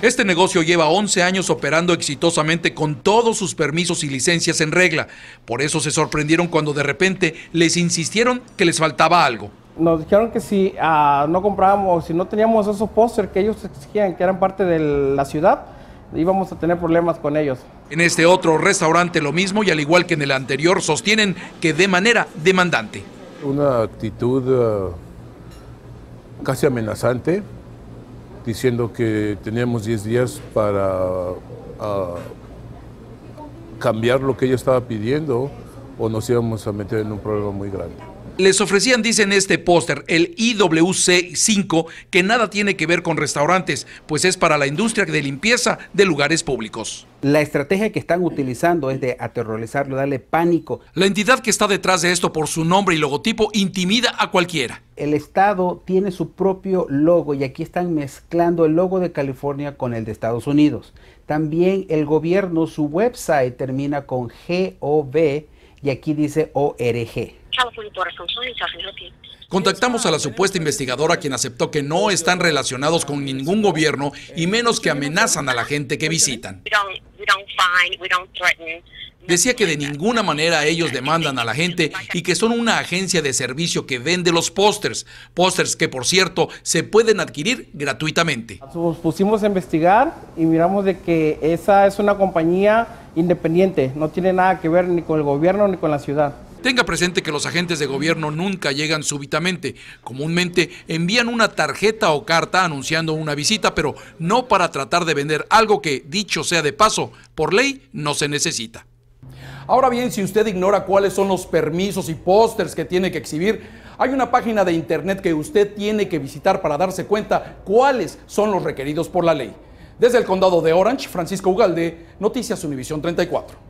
Este negocio lleva 11 años operando exitosamente con todos sus permisos y licencias en regla. Por eso se sorprendieron cuando de repente les insistieron que les faltaba algo. Nos dijeron que si ah, no comprábamos, si no teníamos esos póster que ellos exigían, que eran parte de la ciudad, íbamos a tener problemas con ellos. En este otro restaurante lo mismo y al igual que en el anterior sostienen que de manera demandante. Una actitud ah, casi amenazante, diciendo que teníamos 10 días para ah, cambiar lo que ella estaba pidiendo o nos íbamos a meter en un problema muy grande. Les ofrecían, dicen este póster, el IWC5, que nada tiene que ver con restaurantes, pues es para la industria de limpieza de lugares públicos. La estrategia que están utilizando es de aterrorizarlo, darle pánico. La entidad que está detrás de esto por su nombre y logotipo intimida a cualquiera. El Estado tiene su propio logo y aquí están mezclando el logo de California con el de Estados Unidos. También el gobierno, su website termina con GOV y aquí dice ORG. Contactamos a la supuesta investigadora quien aceptó que no están relacionados con ningún gobierno y menos que amenazan a la gente que visitan. Decía que de ninguna manera ellos demandan a la gente y que son una agencia de servicio que vende los pósters, pósters que por cierto se pueden adquirir gratuitamente. Nos pusimos a investigar y miramos de que esa es una compañía independiente, no tiene nada que ver ni con el gobierno ni con la ciudad. Tenga presente que los agentes de gobierno nunca llegan súbitamente. Comúnmente envían una tarjeta o carta anunciando una visita, pero no para tratar de vender algo que, dicho sea de paso, por ley no se necesita. Ahora bien, si usted ignora cuáles son los permisos y pósters que tiene que exhibir, hay una página de internet que usted tiene que visitar para darse cuenta cuáles son los requeridos por la ley. Desde el condado de Orange, Francisco Ugalde, Noticias Univisión 34.